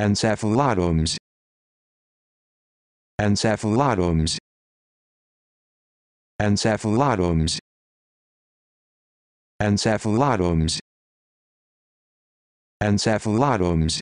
encephalotomes encephalotomes encephalotomes encephalotomes encephalotomes